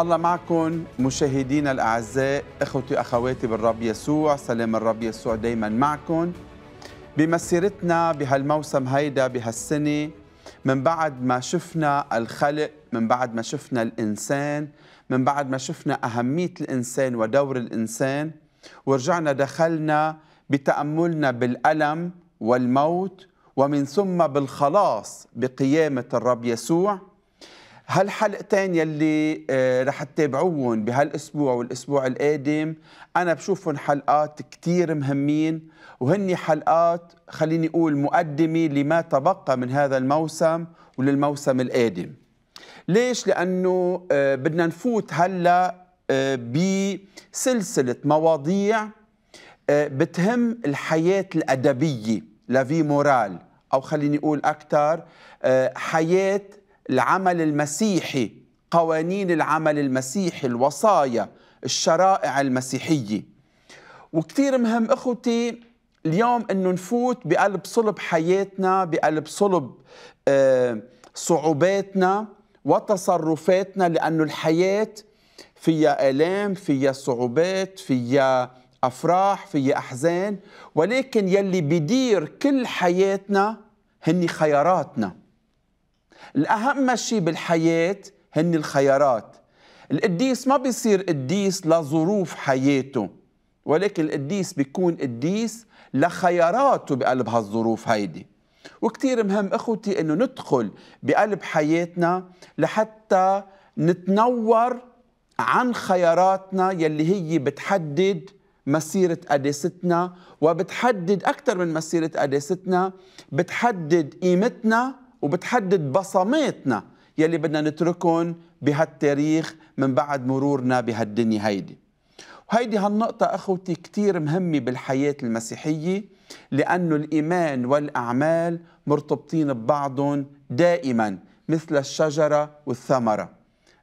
الله معكم مشاهدينا الأعزاء إخوتي أخواتي بالرب يسوع سلام الرب يسوع دايما معكم بمسيرتنا بهالموسم هيدا بهالسنة من بعد ما شفنا الخلق من بعد ما شفنا الإنسان من بعد ما شفنا أهمية الإنسان ودور الإنسان ورجعنا دخلنا بتأملنا بالألم والموت ومن ثم بالخلاص بقيامة الرب يسوع هالحلقتين يلي آه، رح تتابعوهم بهالاسبوع والاسبوع القادم انا بشوفهم حلقات كتير مهمين وهن حلقات خليني اقول مقدمه لما تبقى من هذا الموسم وللموسم القادم ليش لانه آه، بدنا نفوت هلا آه، بسلسله مواضيع بتهم الحياه الادبيه لافي مورال او خليني اقول اكثر حياه العمل المسيحي قوانين العمل المسيحي الوصايا الشرائع المسيحية وكثير مهم أخوتي اليوم أنه نفوت بقلب صلب حياتنا بقلب صلب آه، صعوباتنا وتصرفاتنا لأنه الحياة فيها آلام فيها صعوبات فيها أفراح فيها أحزان ولكن يلي بدير كل حياتنا هني خياراتنا الأهم شيء بالحياة هن الخيارات القديس ما بيصير قديس لظروف حياته ولكن القديس بيكون قديس لخياراته بقلب هالظروف هيدي وكتير مهم اخوتي انه ندخل بقلب حياتنا لحتى نتنور عن خياراتنا يلي هي بتحدد مسيرة قداستنا وبتحدد أكثر من مسيرة قداستنا بتحدد قيمتنا وبتحدد بصماتنا يلي بدنا نتركهم بهالتاريخ من بعد مرورنا بهالدنيا هيدي وهيدي هالنقطة أخوتي كتير مهمة بالحياة المسيحية لأنه الإيمان والأعمال مرتبطين ببعضهم دائما مثل الشجرة والثمرة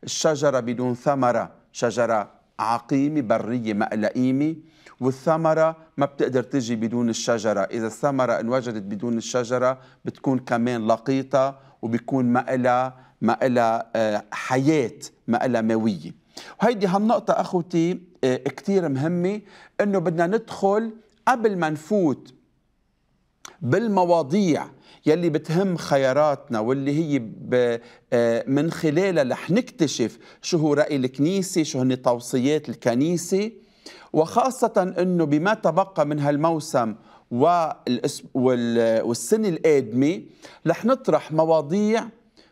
الشجرة بدون ثمرة شجرة عقيمة برية مقلقيمة والثمرة ما بتقدر تجي بدون الشجرة إذا الثمرة انوجدت بدون الشجرة بتكون كمان لقيطة وبيكون ما إلها ما إلها آه، حياة ما إلها ماوية وهيدي هالنقطة أخوتي آه، كتير مهمة إنه بدنا ندخل قبل ما نفوت بالمواضيع يلي بتهم خياراتنا واللي هي آه، من خلالها رح نكتشف شو هو رأي الكنيسة شو هن توصيات الكنيسة وخاصة أنه بما تبقى من هالموسم والسنة القادمة رح نطرح مواضيع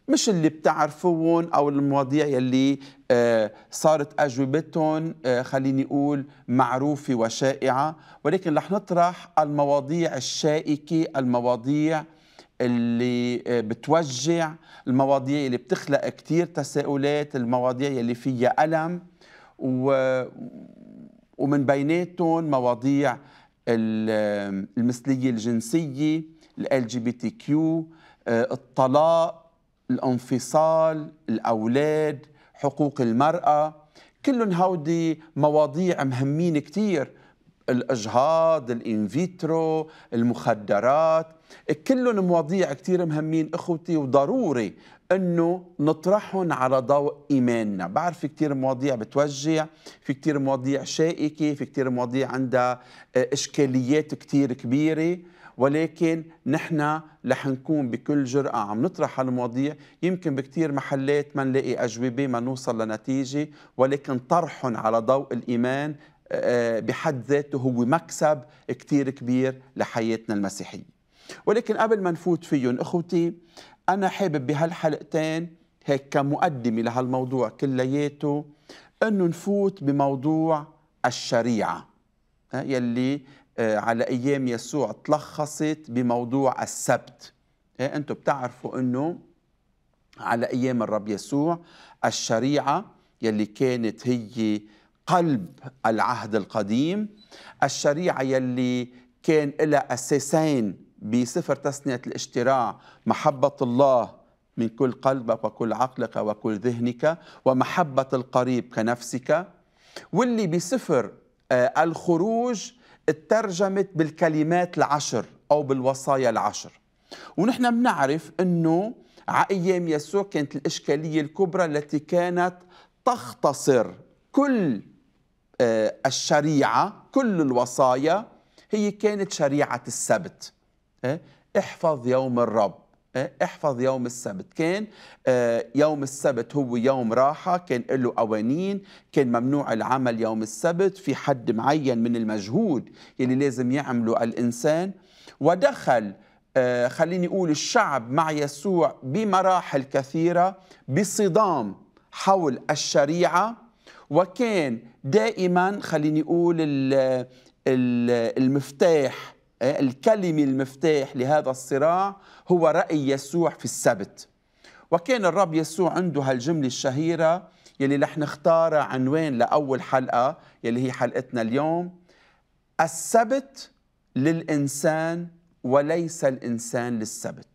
مش اللي بتعرفون او المواضيع يلي آه، صارت اجوبتهم آه، خليني اقول معروفه وشائعه ولكن رح نطرح المواضيع الشائكه المواضيع اللي آه، بتوجع المواضيع اللي بتخلق كتير تساؤلات المواضيع اللي فيها ألم و ومن بيناتهم مواضيع المثلية الجنسية ال جي بي تي كيو الطلاق الانفصال الأولاد حقوق المرأة كلهم هودي مواضيع مهمين كتير الإجهاض الإنفيترو المخدرات كلهم مواضيع كتير مهمين إخوتي وضروري انه نطرحهم على ضوء ايماننا بعرف في كثير مواضيع بتوجع في كثير مواضيع شائكه في كثير مواضيع عندها آه، اشكاليات كثير كبيره ولكن نحن رح نكون بكل جرأة عم نطرح هالمواضيع يمكن بكثير محلات ما نلاقي أجوبة ما نوصل لنتيجة ولكن طرحهم على ضوء الإيمان آه، آه، بحد ذاته هو مكسب كثير كبير لحياتنا المسيحية ولكن قبل ما نفوت فيهم أخوتي أنا حابب بهالحلقتين هيك كمقدمة لهالموضوع كلياته أنه نفوت بموضوع الشريعة يلي آه، على أيام يسوع تلخصت بموضوع السبت إيه، أنتم بتعرفوا أنه على أيام الرب يسوع الشريعة يلي كانت هي قلب العهد القديم الشريعة يلي كان لها أساسين بصفر تسنية الاشتراع محبة الله من كل قلبك وكل عقلك وكل ذهنك ومحبة القريب كنفسك واللي بصفر آه، الخروج اترجمت بالكلمات العشر أو بالوصايا العشر ونحن بنعرف أنه على أيام يسوع كانت الإشكالية الكبرى التي كانت تختصر كل آه، الشريعة كل الوصايا هي كانت شريعة السبت إيه؟ احفظ يوم الرب إيه؟ احفظ يوم السبت كان آه، يوم السبت هو يوم راحة كان له قوانين كان ممنوع العمل يوم السبت في حد معين من المجهود اللي لازم يعمله الإنسان ودخل آه، خليني أقول الشعب مع يسوع بمراحل كثيرة بصدام حول الشريعة وكان دائما خليني أقول المفتاح آه، الكلمة المفتاح لهذا الصراع هو رأي يسوع في السبت وكان الرب يسوع عنده هالجملة الشهيرة يلي رح نختارها عنوان لأول حلقة يلي هي حلقتنا اليوم السبت للإنسان وليس الإنسان للسبت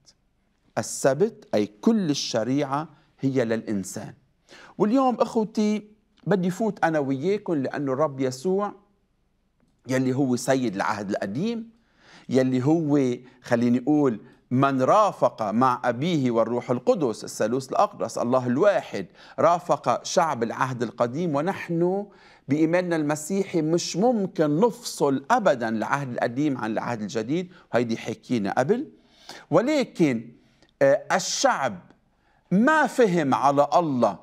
السبت أي كل الشريعة هي للإنسان واليوم أخوتي بدي فوت أنا وياكم لأنه الرب يسوع يلي هو سيد العهد القديم يلي هو خليني أقول من رافق مع أبيه والروح القدس الثالوث الأقدس الله الواحد رافق شعب العهد القديم ونحن بإيماننا المسيحي مش ممكن نفصل أبدا العهد القديم عن العهد الجديد هيدي حكينا قبل ولكن آه، الشعب ما فهم على الله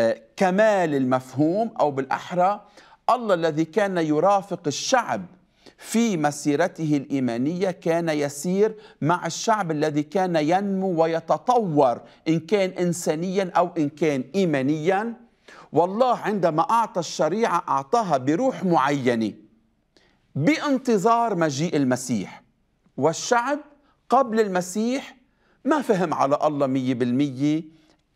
آه، كمال المفهوم أو بالأحرى الله الذي كان يرافق الشعب في مسيرته الإيمانية كان يسير مع الشعب الذي كان ينمو ويتطور إن كان إنسانيا أو إن كان إيمانيا والله عندما أعطى الشريعة أعطاها بروح معينة بانتظار مجيء المسيح والشعب قبل المسيح ما فهم على الله مية بالمية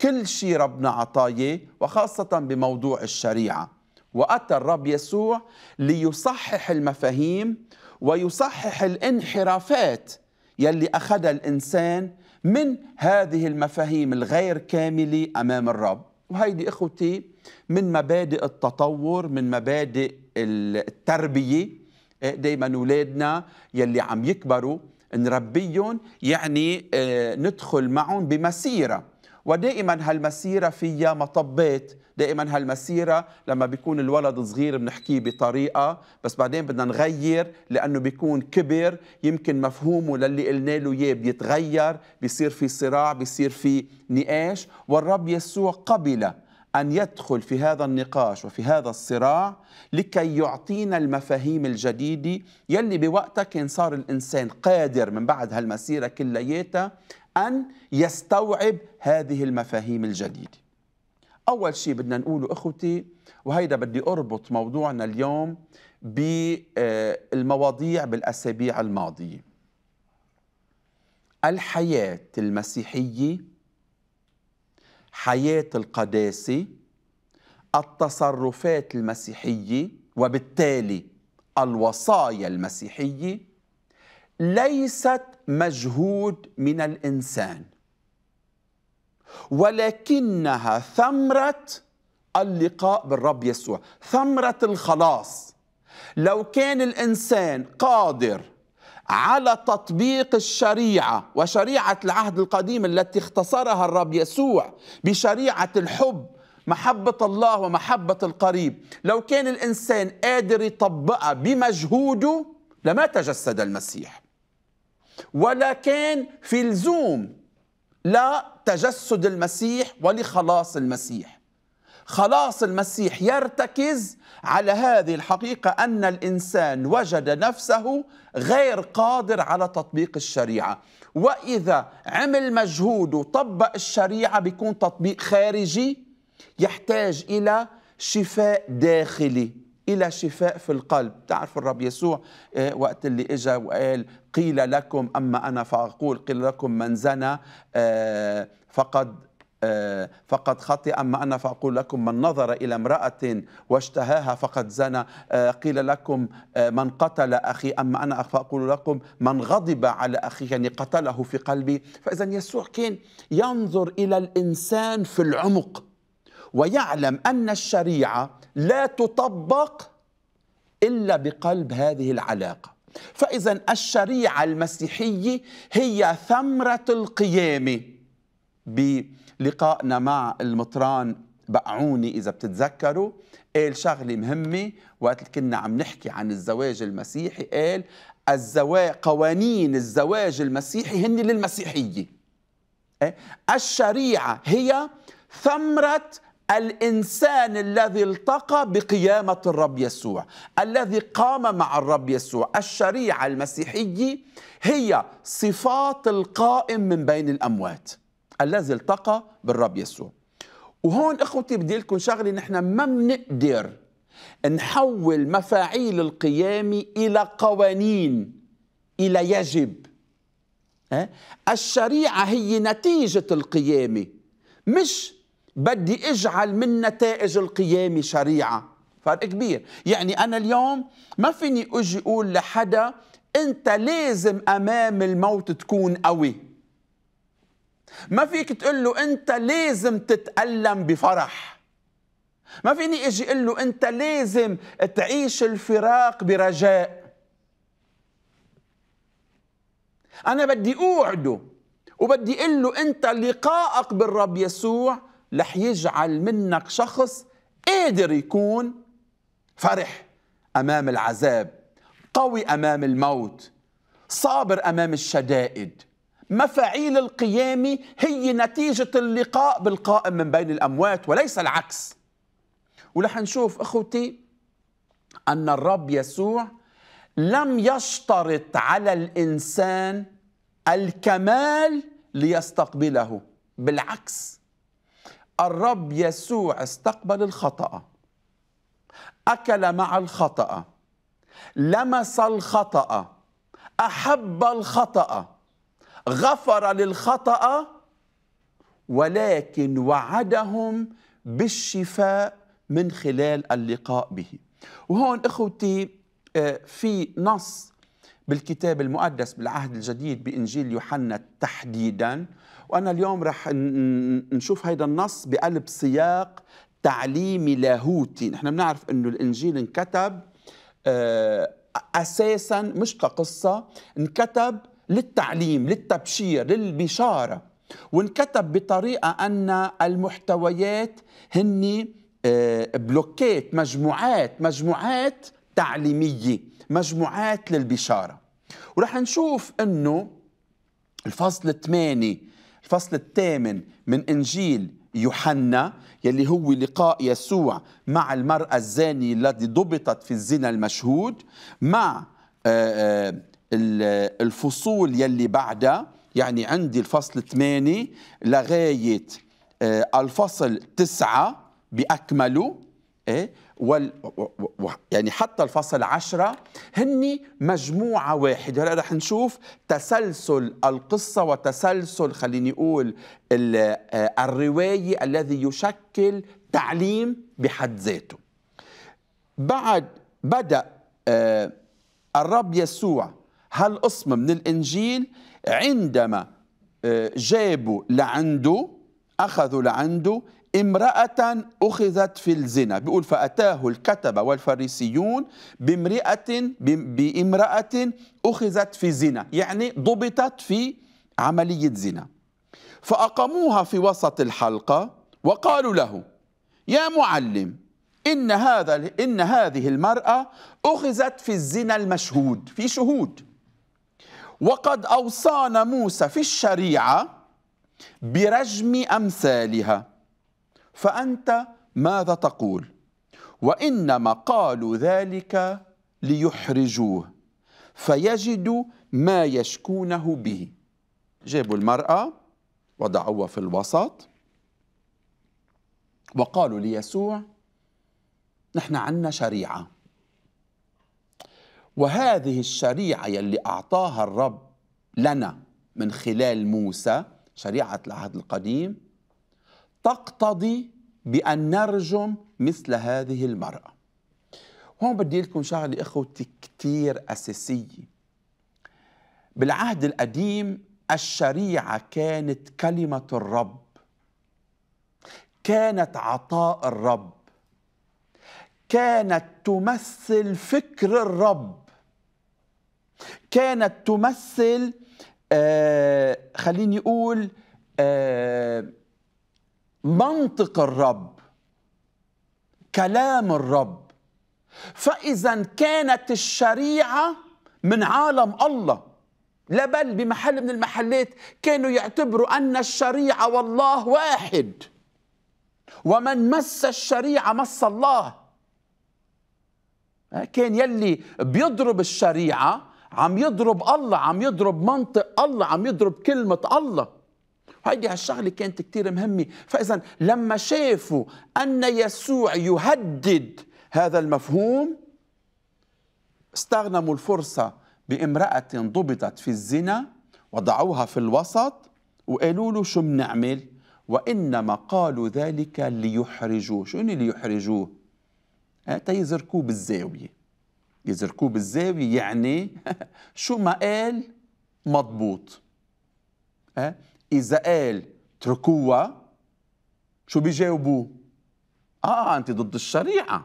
كل شيء ربنا عطايه وخاصة بموضوع الشريعة واتى الرب يسوع ليصحح المفاهيم ويصحح الانحرافات يلي اخذها الانسان من هذه المفاهيم الغير كامله امام الرب وهيدي اخوتي من مبادئ التطور من مبادئ التربيه إيه، دائما اولادنا يلي عم يكبروا نربيهم يعني إيه، ندخل معهم بمسيره ودائما هالمسيره فيها مطبات دائما هالمسيره لما بيكون الولد صغير بنحكيه بطريقه بس بعدين بدنا نغير لانه بيكون كبر يمكن مفهومه للي قلنا له اياه بيتغير بيصير في صراع بيصير في نقاش والرب يسوع قبل أن يدخل في هذا النقاش وفي هذا الصراع لكي يعطينا المفاهيم الجديدة يلي بوقتها كان صار الإنسان قادر من بعد هالمسيرة كلياتها أن يستوعب هذه المفاهيم الجديدة أول شيء بدنا نقوله إخوتي وهيدا بدي أربط موضوعنا اليوم بالمواضيع آه، بالأسابيع الماضية الحياة المسيحية حياة القداسة التصرفات المسيحية وبالتالي الوصايا المسيحية ليست مجهود من الإنسان ولكنها ثمرة اللقاء بالرب يسوع ثمرة الخلاص لو كان الإنسان قادر على تطبيق الشريعة وشريعة العهد القديم التي اختصرها الرب يسوع بشريعة الحب محبة الله ومحبة القريب لو كان الإنسان قادر يطبقها بمجهوده لما تجسد المسيح ولا كان في لزوم لا تجسد المسيح ولخلاص المسيح خلاص المسيح يرتكز على هذه الحقيقة أن الإنسان وجد نفسه غير قادر على تطبيق الشريعة وإذا عمل مجهود وطبق الشريعة بيكون تطبيق خارجي يحتاج إلى شفاء داخلي إلى شفاء في القلب تعرف الرب يسوع إيه، وقت اللي إجا وقال قيل لكم أما أنا فأقول قيل لكم من زنى آه، فقد آه، فقد خطئ أما أنا فأقول لكم من نظر إلى امرأة واشتهاها فقد زنى آه، قيل لكم من قتل أخي أما أنا فأقول لكم من غضب على أخي يعني قتله في قلبي فإذا يسوع كان ينظر إلى الإنسان في العمق ويعلم أن الشريعة لا تطبق إلا بقلب هذه العلاقة فإذا الشريعة المسيحية هي ثمرة القيامة بلقائنا مع المطران بقعوني إذا بتتذكروا قال شغلة مهمة وقت كنا عم نحكي عن الزواج المسيحي قال الزواج قوانين الزواج المسيحي هن للمسيحية إيه؟ الشريعة هي ثمرة الانسان الذي التقى بقيامه الرب يسوع الذي قام مع الرب يسوع الشريعه المسيحيه هي صفات القائم من بين الاموات الذي التقى بالرب يسوع وهون اخوتي بدي لكم شغله نحن ما بنقدر نحول مفاعيل القيامه الى قوانين الى يجب إيه؟ الشريعه هي نتيجه القيامه مش بدي اجعل من نتائج القيامة شريعة فرق كبير يعني أنا اليوم ما فيني أجي أقول لحدا أنت لازم أمام الموت تكون قوي ما فيك تقول له أنت لازم تتألم بفرح ما فيني أجي أقول له أنت لازم تعيش الفراق برجاء أنا بدي أوعده وبدي أقول له أنت لقائك بالرب يسوع رح يجعل منك شخص قادر يكون فرح امام العذاب قوي امام الموت صابر امام الشدائد مفاعيل القيامه هي نتيجه اللقاء بالقائم من بين الاموات وليس العكس ولح نشوف اخوتي ان الرب يسوع لم يشترط على الانسان الكمال ليستقبله بالعكس الرب يسوع استقبل الخطأ أكل مع الخطأ لمس الخطأ أحب الخطأ غفر للخطأ ولكن وعدهم بالشفاء من خلال اللقاء به وهون إخوتي آه، في نص بالكتاب المقدس بالعهد الجديد بإنجيل يوحنا تحديدا وأنا اليوم رح نشوف هيدا النص بقلب سياق تعليمي لاهوتي نحن بنعرف أنه الإنجيل انكتب آه، أساسا مش كقصة انكتب للتعليم للتبشير للبشارة وانكتب بطريقة أن المحتويات هن آه، بلوكات مجموعات مجموعات تعليمية مجموعات للبشارة ورح نشوف أنه الفصل 8 الفصل الثامن من إنجيل يوحنا يلي هو لقاء يسوع مع المرأة الزانية التي ضبطت في الزنا المشهود مع آه، آه، الفصول يلي بعدها يعني عندي الفصل 8 لغاية آه، الفصل 9 بأكمله إيه؟ وال يعني حتى الفصل عشرة هن مجموعة واحدة هلا رح نشوف تسلسل القصة وتسلسل خليني أقول آه، الرواية الذي يشكل تعليم بحد ذاته بعد بدأ آه، الرب يسوع هالقسم من الإنجيل عندما آه، جابوا لعنده أخذوا لعنده امرأة أخذت في الزنا بيقول فأتاه الكتبة والفريسيون بامرأة بامرأة أخذت في زنا يعني ضبطت في عملية زنا فأقاموها في وسط الحلقة وقالوا له يا معلم إن هذا إن هذه المرأة أخذت في الزنا المشهود في شهود وقد أوصانا موسى في الشريعة برجم أمثالها فأنت ماذا تقول وإنما قالوا ذلك ليحرجوه فيجدوا ما يشكونه به جابوا المرأة وضعوها في الوسط وقالوا ليسوع نحن عنا شريعة وهذه الشريعة يلي أعطاها الرب لنا من خلال موسى شريعة العهد القديم تقتضي بأن نرجم مثل هذه المرأة هون بدي لكم شغلة إخوتي كتير أساسية بالعهد القديم الشريعة كانت كلمة الرب كانت عطاء الرب كانت تمثل فكر الرب كانت تمثل آه خليني أقول آه منطق الرب كلام الرب فاذا كانت الشريعه من عالم الله لا بل بمحل من المحلات كانوا يعتبروا ان الشريعه والله واحد ومن مس الشريعه مس الله كان يلي بيضرب الشريعه عم يضرب الله عم يضرب منطق الله عم يضرب كلمه الله وهيدي هالشغله كانت كثير مهمه فاذا لما شافوا ان يسوع يهدد هذا المفهوم استغنموا الفرصه بامراه ضبطت في الزنا وضعوها في الوسط وقالوا له شو بنعمل وانما قالوا ذلك ليحرجوه شو اللي ليحرجوه آه، تا يزركوه بالزاويه يزركوه بالزاويه يعني شو ما قال مضبوط أه؟ إذا قال اتركوها شو بيجاوبوه؟ آه أنت ضد الشريعة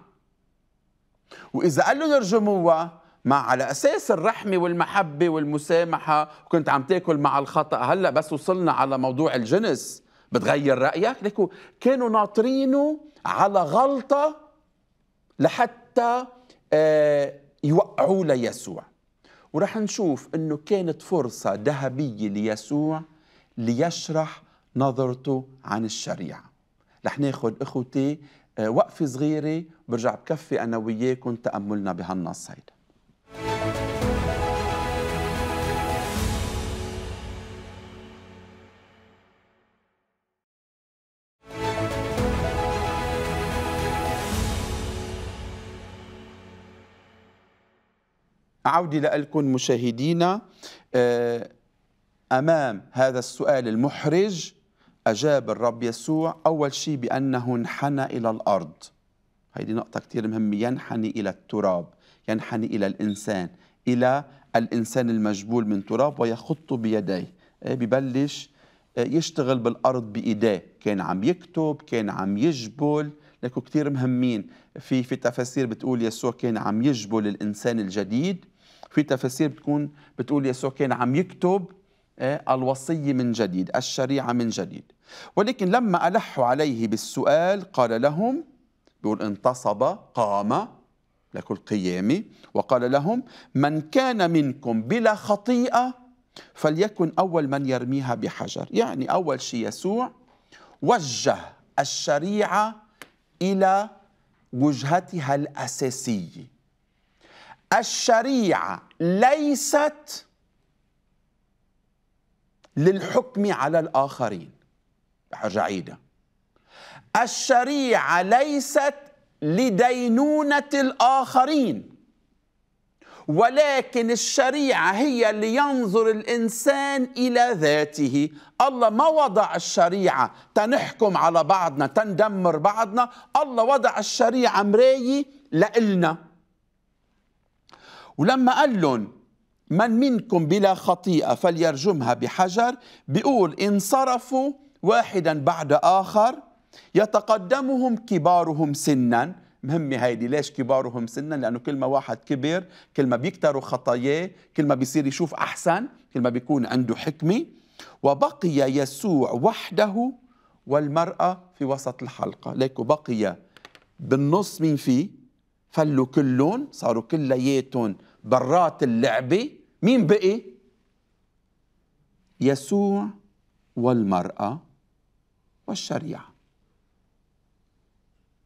وإذا قال لهم ارجموها مع على أساس الرحمة والمحبة والمسامحة وكنت عم تاكل مع الخطأ هلأ بس وصلنا على موضوع الجنس بتغير رأيك لكو كانوا ناطرينه على غلطة لحتى آه، يوقعوا ليسوع ورح نشوف انه كانت فرصة ذهبية ليسوع ليشرح نظرته عن الشريعة رح ناخد اخوتي آه، وقفة صغيرة برجع بكفي أنا وياكم تأملنا بهالنص هيدا عودة لكم مشاهدينا آه، أمام هذا السؤال المحرج أجاب الرب يسوع أول شيء بأنه انحنى إلى الأرض هيدي نقطة كتير مهمة ينحني إلى التراب ينحني إلى الإنسان إلى الإنسان المجبول من تراب ويخط بيديه إيه، ببلش إيه، يشتغل بالأرض بإيديه كان عم يكتب كان عم يجبل لكن كتير مهمين في في تفاسير بتقول يسوع كان عم يجبل الإنسان الجديد في تفاسير بتكون بتقول يسوع كان عم يكتب إيه؟ الوصي من جديد الشريعة من جديد ولكن لما ألحوا عليه بالسؤال قال لهم بيقول انتصب قام لكل قيامي وقال لهم من كان منكم بلا خطيئة فليكن أول من يرميها بحجر يعني أول شيء يسوع وجه الشريعة إلى وجهتها الأساسية الشريعة ليست للحكم على الآخرين حاجة عيدة الشريعة ليست لدينونة الآخرين ولكن الشريعة هي اللي ينظر الإنسان إلى ذاته الله ما وضع الشريعة تنحكم على بعضنا تندمر بعضنا الله وضع الشريعة مراية لإلنا ولما قال لهم من منكم بلا خطيئة فليرجمها بحجر بيقول انصرفوا واحدا بعد آخر يتقدمهم كبارهم سنا مهمة هيدي ليش كبارهم سنا لأنه كل ما واحد كبر كل ما بيكتروا خطاياه كل ما بيصير يشوف أحسن كل ما بيكون عنده حكمة وبقي يسوع وحده والمرأة في وسط الحلقة ليكو بقي بالنص مين فيه فلوا كلهم صاروا كلياتهم برات اللعبة مين بقي؟ يسوع والمرأة والشريعة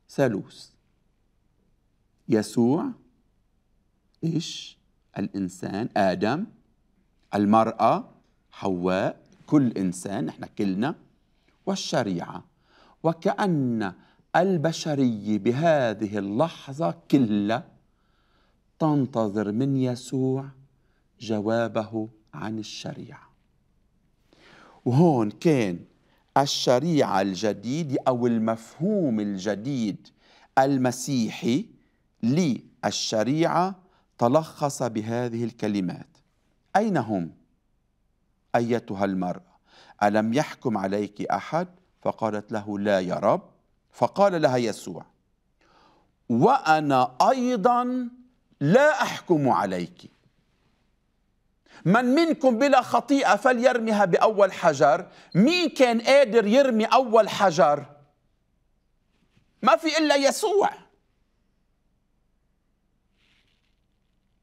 ثالوث يسوع ايش؟ الانسان ادم المرأة حواء كل انسان احنا كلنا والشريعة وكأن البشرية بهذه اللحظة كلها تنتظر من يسوع جوابه عن الشريعه وهون كان الشريعه الجديده او المفهوم الجديد المسيحي للشريعه تلخص بهذه الكلمات اين هم ايتها المراه الم يحكم عليك احد فقالت له لا يا رب فقال لها يسوع وانا ايضا لا أحكم عليك من منكم بلا خطيئة فليرمها بأول حجر مين كان قادر يرمي أول حجر ما في إلا يسوع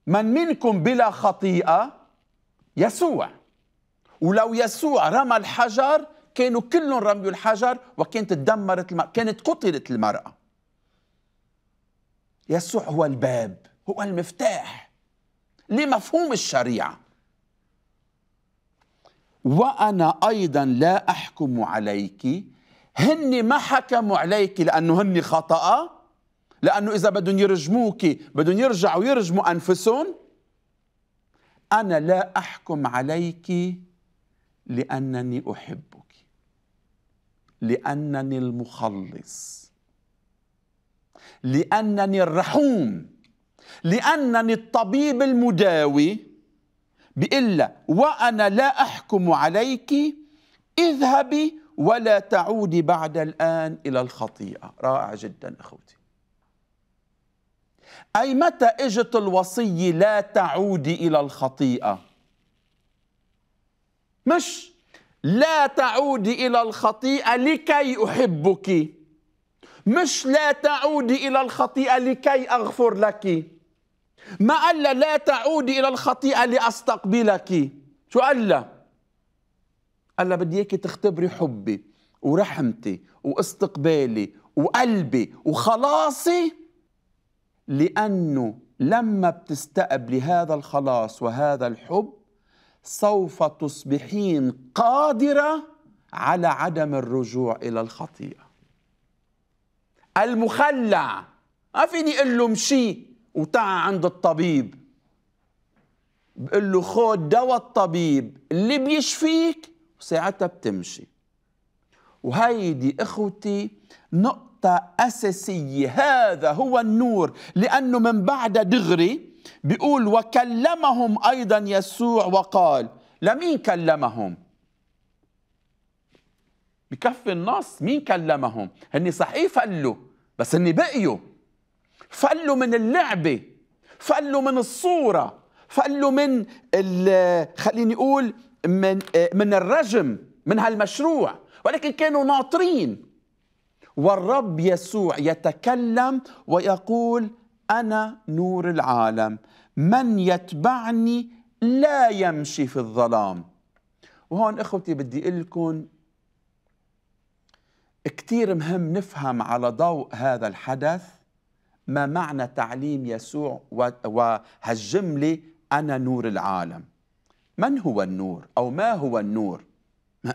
من منكم بلا خطيئة يسوع ولو يسوع رمى الحجر كانوا كلهم رميوا الحجر وكانت تدمرت المرأة كانت قتلت المرأة يسوع هو الباب هو المفتاح لمفهوم الشريعه وانا ايضا لا احكم عليك هن ما حكموا عليك لانه هن خطأ لانه اذا بدهم يرجموك بدهم يرجعوا يرجموا انفسهم انا لا احكم عليك لانني احبك لانني المخلص لانني الرحوم لأنني الطبيب المداوي بإلا وأنا لا أحكم عليك اذهبي ولا تعودي بعد الآن إلى الخطيئة رائع جدا أخوتي أي متى إجت الوصية لا تعودي إلى الخطيئة مش لا تعودي إلى الخطيئة لكي أحبك مش لا تعودي إلى الخطيئة لكي أغفر لك ما قال لا تعودي إلى الخطيئة لأستقبلك شو قال لها؟ قال لها بدي إياكي تختبري حبي ورحمتي واستقبالي وقلبي وخلاصي لأنه لما بتستقبلي هذا الخلاص وهذا الحب سوف تصبحين قادرة على عدم الرجوع إلى الخطيئة المخلع ما فيني اقول له مشي وتعى عند الطبيب بقول له خود دواء الطبيب اللي بيشفيك وساعتها بتمشي وهيدي اخوتي نقطة أساسية هذا هو النور لأنه من بعد دغري بيقول وكلمهم أيضا يسوع وقال لمين كلمهم بكفي النص مين كلمهم هني صحيح قال له بس هني بقيوا فقال له من اللعبه فقال له من الصوره فقال له من خليني اقول من من الرجم من هالمشروع ولكن كانوا ناطرين والرب يسوع يتكلم ويقول انا نور العالم من يتبعني لا يمشي في الظلام وهون اخوتي بدي اقول لكم كثير مهم نفهم على ضوء هذا الحدث ما معنى تعليم يسوع وهالجملة أنا نور العالم من هو النور أو ما هو النور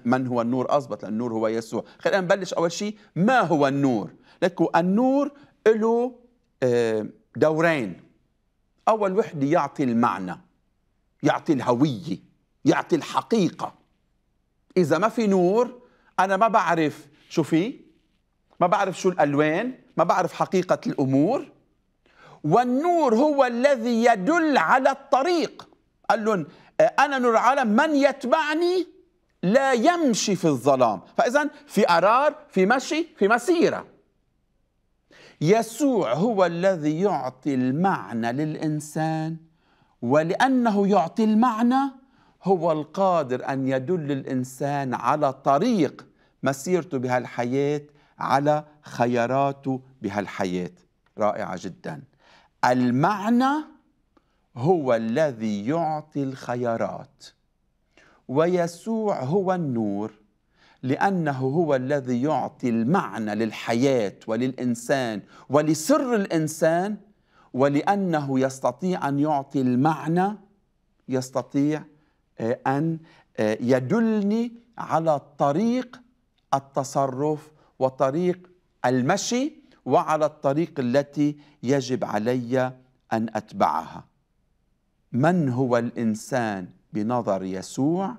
من هو النور أصبت لأن النور هو يسوع خلينا نبلش أول شيء ما هو النور لكو النور له آه، دورين أول وحدة يعطي المعنى يعطي الهوية يعطي الحقيقة إذا ما في نور أنا ما بعرف شو في ما بعرف شو الألوان ما بعرف حقيقة الأمور والنور هو الذي يدل على الطريق قال لهم أنا نور العالم من يتبعني لا يمشي في الظلام فإذا في قرار في مشي في مسيرة يسوع هو الذي يعطي المعنى للإنسان ولأنه يعطي المعنى هو القادر أن يدل الإنسان على طريق مسيرته بهالحياة على خياراته بهالحياة رائعة جدا المعنى هو الذي يعطي الخيارات ويسوع هو النور لأنه هو الذي يعطي المعنى للحياة وللإنسان ولسر الإنسان ولأنه يستطيع أن يعطي المعنى يستطيع آه، أن آه، يدلني على طريق التصرف وطريق المشي وعلى الطريق التي يجب علي أن أتبعها من هو الإنسان بنظر يسوع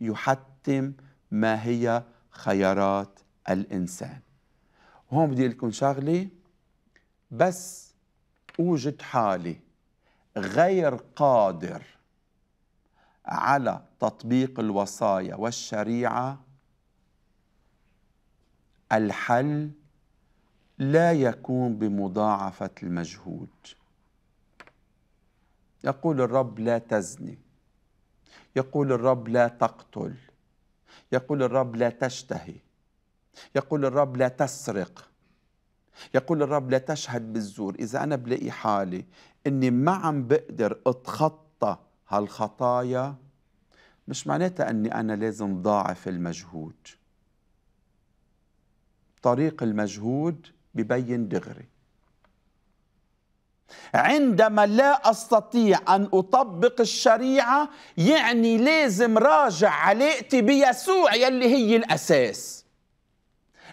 يحتم ما هي خيارات الإنسان هون بدي لكم شغلة بس أوجد حالي غير قادر على تطبيق الوصايا والشريعة الحل لا يكون بمضاعفة المجهود يقول الرب لا تزني يقول الرب لا تقتل يقول الرب لا تشتهي يقول الرب لا تسرق يقول الرب لا تشهد بالزور إذا أنا بلاقي حالي أني ما عم بقدر أتخطى هالخطايا مش معناتها أني أنا لازم ضاعف المجهود طريق المجهود ببين دغري عندما لا استطيع ان اطبق الشريعه يعني لازم راجع علاقتي بيسوع يلي هي الاساس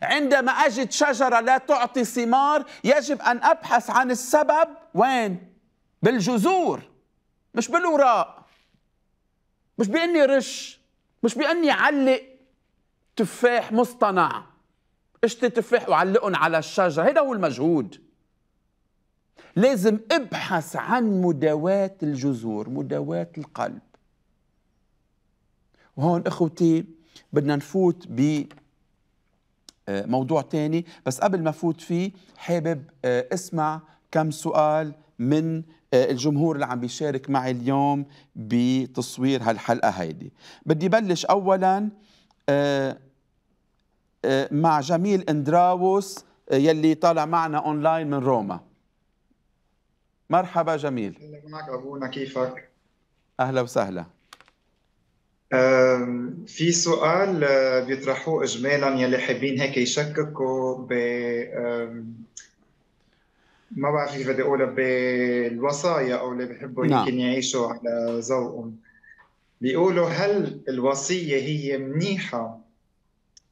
عندما اجد شجره لا تعطي ثمار يجب ان ابحث عن السبب وين بالجذور مش بالوراق مش باني رش مش باني علق تفاح مصطنع اشتي تفاح وعلقهم على الشجره هذا هو المجهود لازم ابحث عن مداواة الجذور مداواة القلب وهون اخوتي بدنا نفوت ب آه، موضوع تاني بس قبل ما فوت فيه حابب آه، اسمع كم سؤال من آه، الجمهور اللي عم بيشارك معي اليوم بتصوير هالحلقة هيدي بدي بلش أولا آه، مع جميل اندراوس آه، يلي طالع معنا اونلاين من روما مرحبا جميل معك ابونا كيفك اهلا وسهلا في سؤال آه، بيطرحوه اجمالا يلي حابين هيك يشككوا ب ما بعرف كيف بدي اقولها بالوصايا او اللي بحبوا نعم. يمكن يعيشوا على ذوقهم بيقولوا هل الوصيه هي منيحه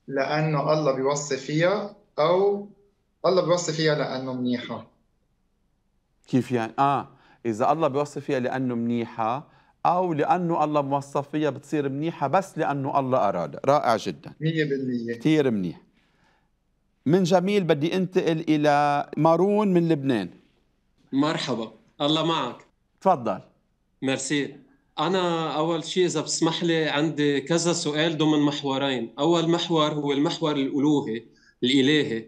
لأنه الله بيوصي فيها أو الله بيوصي فيها لأنه منيحة كيف يعني؟ آه إذا الله بيوصي فيها لأنه منيحة أو لأنه الله موصف فيها بتصير منيحة بس لأنه الله أراد رائع جدا 100% كثير منيح من جميل بدي انتقل إلى مارون من لبنان مرحبا الله معك تفضل ميرسي أنا أول شيء إذا بتسمح لي عندي كذا سؤال ضمن محورين، أول محور هو المحور الألوهي الإلهي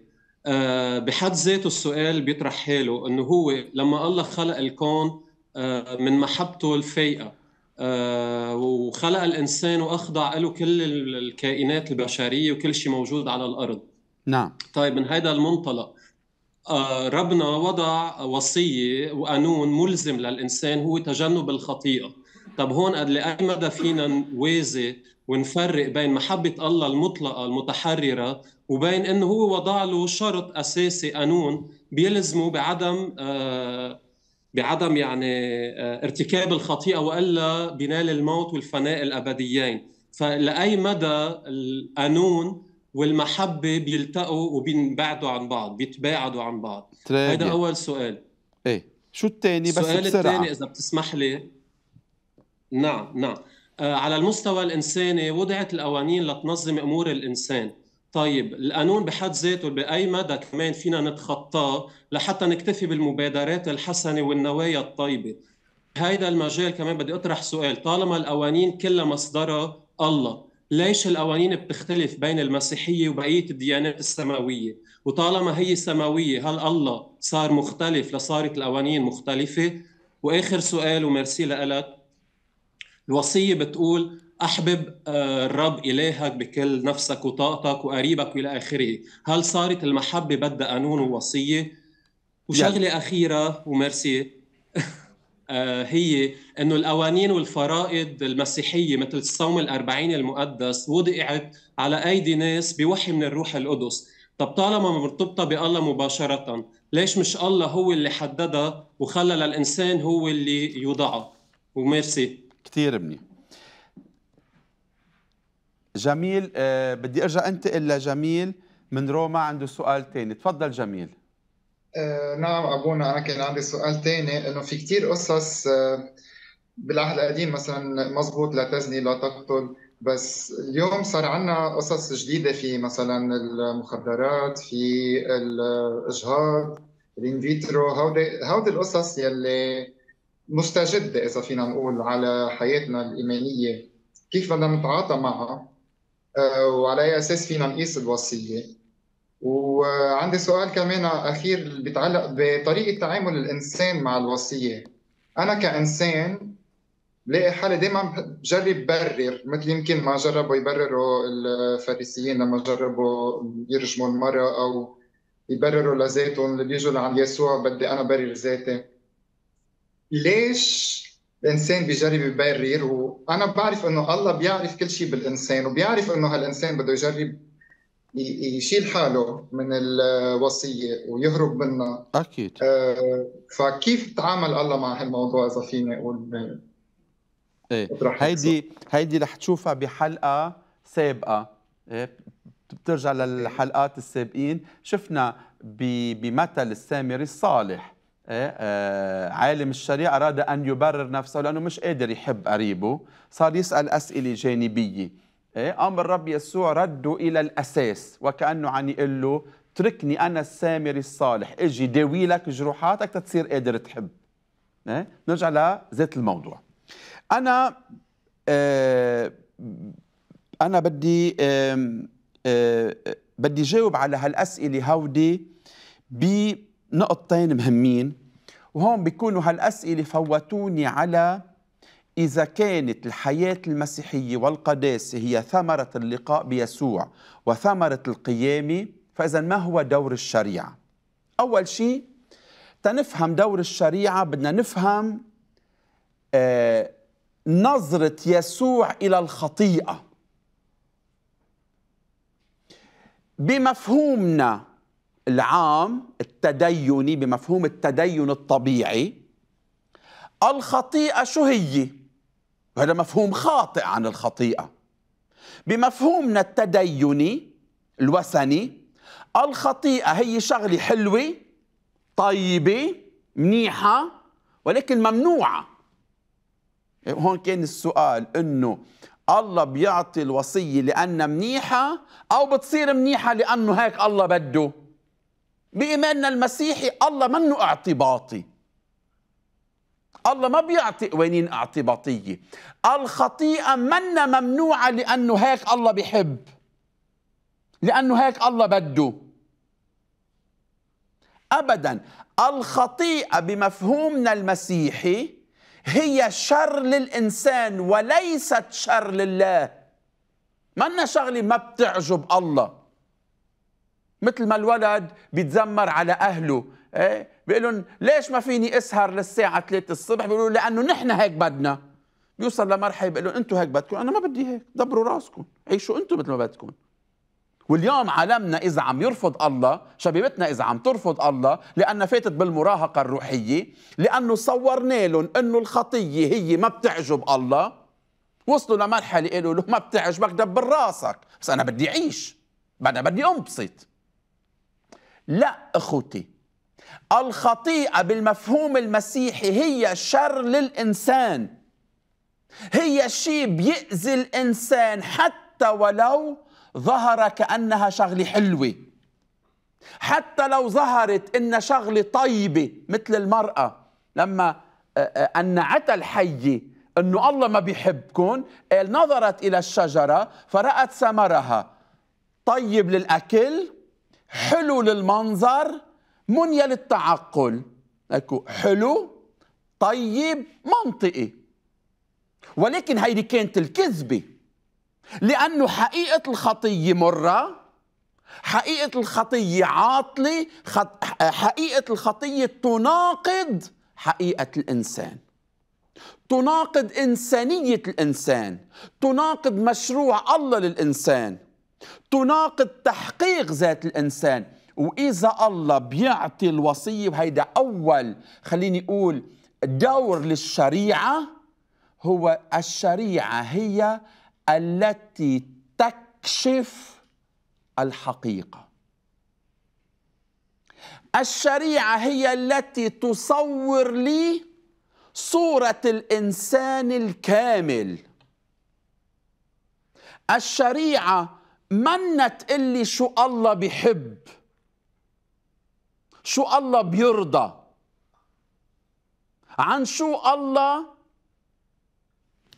آه، بحد ذاته السؤال بيطرح حاله إنه هو لما الله خلق الكون آه، من محبته الفيئة آه، وخلق الإنسان وأخضع له كل الكائنات البشرية وكل شيء موجود على الأرض نعم طيب من هذا المنطلق ربنا وضع وصية وقانون ملزم للإنسان هو تجنب الخطيئة طب هون قد لأي مدى فينا نوازي ونفرق بين محبة الله المطلقة المتحررة وبين انه هو وضع له شرط اساسي قانون بيلزمه بعدم آه بعدم يعني آه ارتكاب الخطيئه والا بنال الموت والفناء الابديين فلاي مدى القانون والمحبه بيلتقوا وبينبعدوا عن بعض بيتباعدوا عن بعض هذا اول سؤال ايه شو الثاني بس السؤال الثاني اذا بتسمح لي نعم نعم آه، على المستوى الإنساني وضعت القوانين لتنظم أمور الإنسان طيب القانون بحد ذاته بأي مدى كمان فينا نتخطاه لحتى نكتفي بالمبادرات الحسنة والنوايا الطيبة هيدا المجال كمان بدي أطرح سؤال طالما القوانين كلها مصدرها الله ليش القوانين بتختلف بين المسيحية وبقية الديانات السماوية وطالما هي سماوية هل الله صار مختلف لصارت القوانين مختلفة وآخر سؤال وميرسي لك الوصية بتقول أحبب آه، الرب إلهك بكل نفسك وطاقتك وقريبك وإلى آخره هل صارت المحبة بدها قانون ووصية وشغلة يعني. أخيرة وميرسي آه، هي أنه القوانين والفرائض المسيحية مثل الصوم الأربعين المقدس وضعت على أيدي ناس بوحي من الروح القدس طب طالما مرتبطة بالله مباشرة ليش مش الله هو اللي حددها وخلى للإنسان هو اللي يوضعها وميرسي كثير منيح جميل آه بدي ارجع انتقل لجميل من روما عنده سؤال ثاني تفضل جميل آه نعم ابونا انا كان عندي سؤال ثاني انه في كثير قصص آه بالعهد القديم مثلا مزبوط لا تزني لا تقتل بس اليوم صار عندنا قصص جديده في مثلا المخدرات في الاجهاض الانفيترو هودي هودي القصص يلي مستجده اذا فينا نقول على حياتنا الايمانيه كيف بدنا نتعاطى معها آه، وعلى اي اساس فينا نقيس الوصيه وعندي سؤال كمان اخير بيتعلق بطريقه تعامل الانسان مع الوصيه انا كانسان بلاقي حالي دائما بجرب برر مثل يمكن ما جربوا يبرروا الفارسيين لما جربوا يرجموا المراه او يبرروا لذاتهم اللي بيجوا لعند يسوع بدي انا برر ذاتي ليش الانسان بيجرب يبرر وانا بعرف انه الله بيعرف كل شيء بالانسان وبيعرف انه هالانسان بده يجرب يشيل حاله من الوصيه ويهرب منها اكيد آه، فكيف تعامل الله مع هالموضوع اذا فيني اقول ايه, إيه. هيدي هيدي رح تشوفها بحلقه سابقه إيه بترجع للحلقات السابقين شفنا بمثل السامري الصالح إيه، آه، عالم الشريعة أراد أن يبرر نفسه لأنه مش قادر يحب قريبه صار يسأل أسئلة جانبية إيه، أمر الرب يسوع رده إلى الأساس وكأنه عم يقول له تركني أنا السامري الصالح إجي داوي لك جروحاتك تتصير قادر تحب إيه، نرجع لذات الموضوع أنا آه، أنا بدي آه، بدي جاوب على هالأسئلة هودي ب نقطتين مهمين وهون بيكونوا هالأسئلة فوتوني على إذا كانت الحياة المسيحية والقداسة هي ثمرة اللقاء بيسوع وثمرة القيامة فإذا ما هو دور الشريعة؟ أول شيء تنفهم دور الشريعة بدنا نفهم آه نظرة يسوع إلى الخطيئة بمفهومنا العام التديني بمفهوم التدين الطبيعي الخطيئة شو هي؟ هذا مفهوم خاطئ عن الخطيئة بمفهومنا التديني الوثني الخطيئة هي شغلة حلوة طيبة منيحة ولكن ممنوعة هون كان السؤال انه الله بيعطي الوصية لأنها منيحة أو بتصير منيحة لأنه هيك الله بده بإيماننا المسيحي الله منه اعتباطي الله ما بيعطي قوانين اعتباطية الخطيئة منا ممنوعة لأنه هيك الله بيحب لأنه هيك الله بده أبدا الخطيئة بمفهومنا المسيحي هي شر للإنسان وليست شر لله منا شغلة ما بتعجب الله مثل ما الولد بيتذمر على اهله ايه بيقول لهم ليش ما فيني اسهر للساعه 3 الصبح بيقولوا لانه نحن هيك بدنا بيوصل لمرحله بيقول لهم انتم هيك بدكم انا ما بدي هيك دبروا راسكم عيشوا انتم مثل ما بدكم واليوم عالمنا اذا عم يرفض الله شبيبتنا اذا عم ترفض الله لانها فاتت بالمراهقه الروحيه لانه صورنا لهم انه الخطيه هي ما بتعجب الله وصلوا لمرحله قالوا له ما بتعجبك دبر راسك بس انا بدي اعيش انا بدي انبسط لا اخوتي الخطيئه بالمفهوم المسيحي هي شر للانسان هي شيء بيأذي الانسان حتى ولو ظهر كانها شغله حلوه حتى لو ظهرت ان شغله طيبه مثل المراه لما انعت الحيه انه الله ما بيحبكم إيه، نظرت الى الشجره فرات ثمرها طيب للاكل حلو للمنظر منيا للتعقل اكو حلو طيب منطقي ولكن هيدي كانت الكذبة لأنه حقيقة الخطية مرة حقيقة الخطية عاطلة حقيقة الخطية تناقض حقيقة الإنسان تناقض إنسانية الإنسان تناقض مشروع الله للإنسان تناقض تحقيق ذات الإنسان وإذا الله بيعطي الوصية وهيدا أول خليني أقول دور للشريعة هو الشريعة هي التي تكشف الحقيقة الشريعة هي التي تصور لي صورة الإنسان الكامل الشريعة منا تقلي شو الله بيحب شو الله بيرضى عن شو الله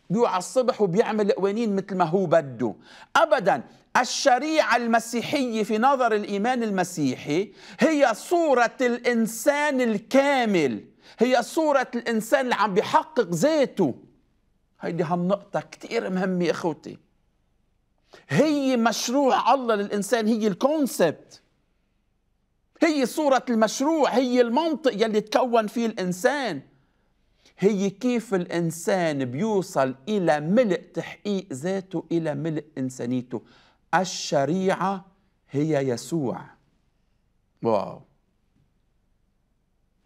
بيوعى الصبح وبيعمل قوانين مثل ما هو بده ابدا الشريعه المسيحيه في نظر الايمان المسيحي هي صوره الانسان الكامل هي صوره الانسان اللي عم بيحقق ذاته هيدي هالنقطة كتير مهمه اخوتي هي مشروع الله للإنسان هي الكونسبت هي صورة المشروع هي المنطق يلي تكون فيه الإنسان هي كيف الإنسان بيوصل إلى ملء تحقيق ذاته إلى ملء إنسانيته الشريعة هي يسوع واو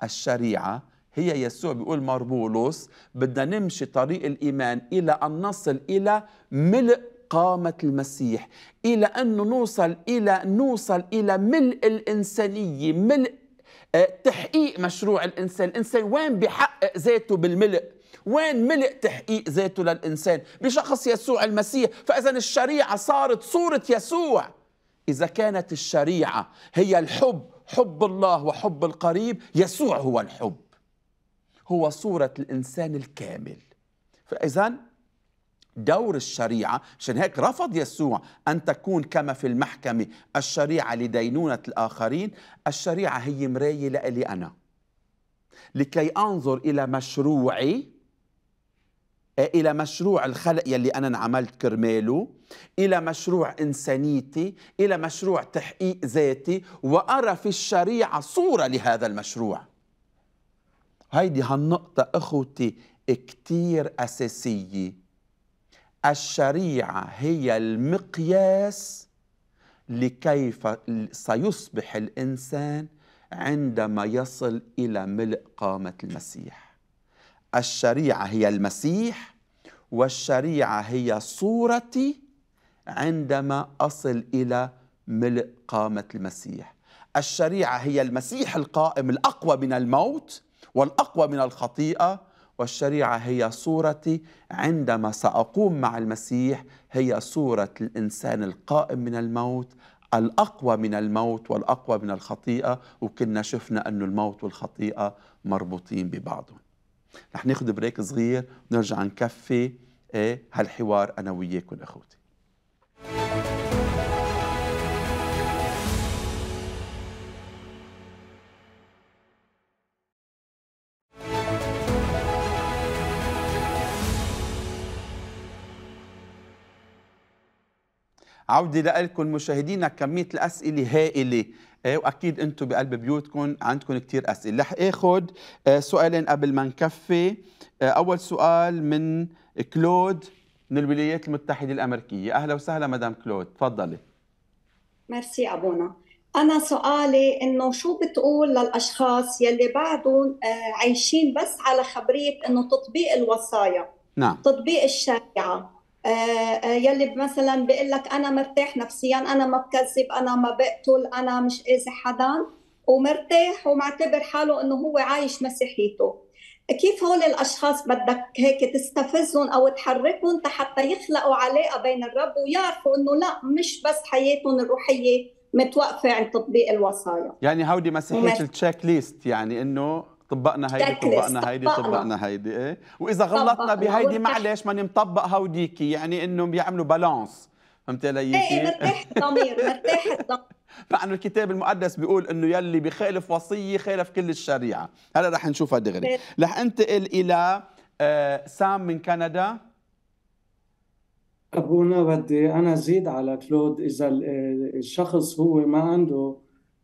الشريعة هي يسوع بيقول ماربولوس بدنا نمشي طريق الإيمان إلى أن نصل إلى ملء إقامة المسيح إلى أن نوصل إلى نوصل إلى ملء الإنسانية ملء آه، تحقيق مشروع الإنسان الإنسان وين بحقق ذاته بالملء وين ملء تحقيق ذاته للإنسان بشخص يسوع المسيح فإذا الشريعة صارت صورة يسوع إذا كانت الشريعة هي الحب حب الله وحب القريب يسوع هو الحب هو صورة الإنسان الكامل فإذا دور الشريعة عشان هيك رفض يسوع أن تكون كما في المحكمة الشريعة لدينونة الآخرين الشريعة هي مراية لإلي أنا لكي أنظر إلى مشروعي إيه، إلى مشروع الخلق يلي أنا انعملت كرماله إلى مشروع إنسانيتي إلى مشروع تحقيق ذاتي وأرى في الشريعة صورة لهذا المشروع هيدي هالنقطة أخوتي كتير أساسية الشريعة هي المقياس لكيف سيصبح الإنسان عندما يصل إلى ملء قامة المسيح الشريعة هي المسيح والشريعة هي صورتي عندما أصل إلى ملء قامة المسيح الشريعة هي المسيح القائم الأقوى من الموت والأقوى من الخطيئة والشريعة هي صورتي عندما سأقوم مع المسيح هي صورة الإنسان القائم من الموت الأقوى من الموت والأقوى من الخطيئة وكنا شفنا أنه الموت والخطيئة مربوطين ببعضهم رح ناخد بريك صغير ونرجع نكفي إيه، هالحوار أنا وياكم أخوتي عودة لكم مشاهدينا كمية الأسئلة هائلة إيه، واكيد انتم بقلب بيوتكم عندكم كثير اسئله رح اخذ آه، سؤالين قبل ما نكفي آه، اول سؤال من كلود من الولايات المتحده الامريكيه اهلا وسهلا مدام كلود تفضلي ميرسي ابونا انا سؤالي انه شو بتقول للاشخاص يلي بعدهم آه، عايشين بس على خبريه انه تطبيق الوصايا نعم تطبيق الشريعه آه، آه، يلي مثلا بيقول لك انا مرتاح نفسيا انا ما بكذب انا ما بقتل انا مش اذي حدا ومرتاح ومعتبر حاله انه هو عايش مسيحيته كيف هول الاشخاص بدك هيك تستفزهم او تحركهم حتى يخلقوا علاقه بين الرب ويعرفوا انه لا مش بس حياتهم الروحيه متوقفه عن تطبيق الوصايا يعني هودي مسيحيه التشيك ليست يعني انه طبقنا هيدي طبقنا هيدي طبقنا هيدي ايه واذا غلطنا بهيدي معلش ما نطبق هوديكي يعني انه بيعملوا بالانس فهمت علي؟ ايه مرتاح الضمير مرتاح الضمير مع انه الكتاب المقدس بيقول انه يلي بخالف وصيه خالف كل الشريعه، هلا رح نشوفها إيه. دغري، رح انتقل الى آه، سام من كندا ابونا بدي انا زيد على كلود اذا آه، الشخص هو ما عنده